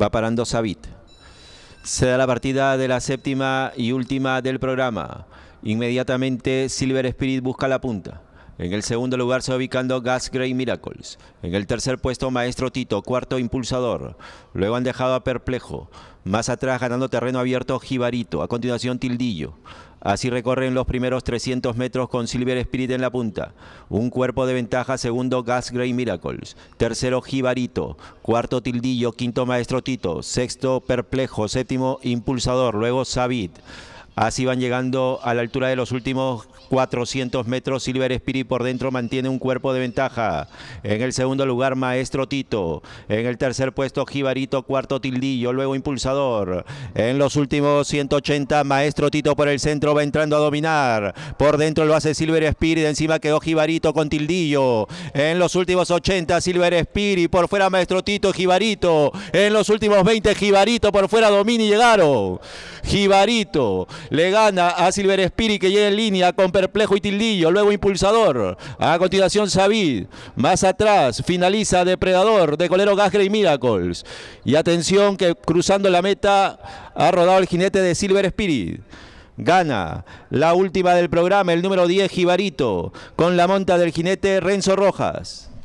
va parando Sabit. Se da la partida de la séptima y última del programa. Inmediatamente Silver Spirit busca la punta. En el segundo lugar se va ubicando Gas Grey Miracles. En el tercer puesto Maestro Tito, cuarto Impulsador. Luego han dejado a Perplejo. Más atrás ganando terreno abierto Jibarito. A continuación Tildillo. Así recorren los primeros 300 metros con Silver Spirit en la punta. Un cuerpo de ventaja, segundo Gas Gray Miracles. Tercero Jibarito. Cuarto Tildillo. Quinto Maestro Tito. Sexto Perplejo. Séptimo Impulsador. Luego Sabid. Así van llegando a la altura de los últimos 400 metros. Silver Spirit por dentro mantiene un cuerpo de ventaja. En el segundo lugar, Maestro Tito. En el tercer puesto, Jibarito. Cuarto, Tildillo. Luego, Impulsador. En los últimos 180, Maestro Tito por el centro va entrando a dominar. Por dentro lo hace Silver Spirit. Encima quedó Jibarito con Tildillo. En los últimos 80, Silver Spirit. Por fuera, Maestro Tito, Jibarito. En los últimos 20, Jibarito por fuera, Domini llegaron. Jibarito le gana a Silver Spirit que llega en línea con Perplejo y Tildillo, luego Impulsador, a continuación Savid, más atrás finaliza Depredador de Colero Gasgre y Miracles. Y atención que cruzando la meta ha rodado el jinete de Silver Spirit gana la última del programa, el número 10, Jibarito, con la monta del jinete Renzo Rojas.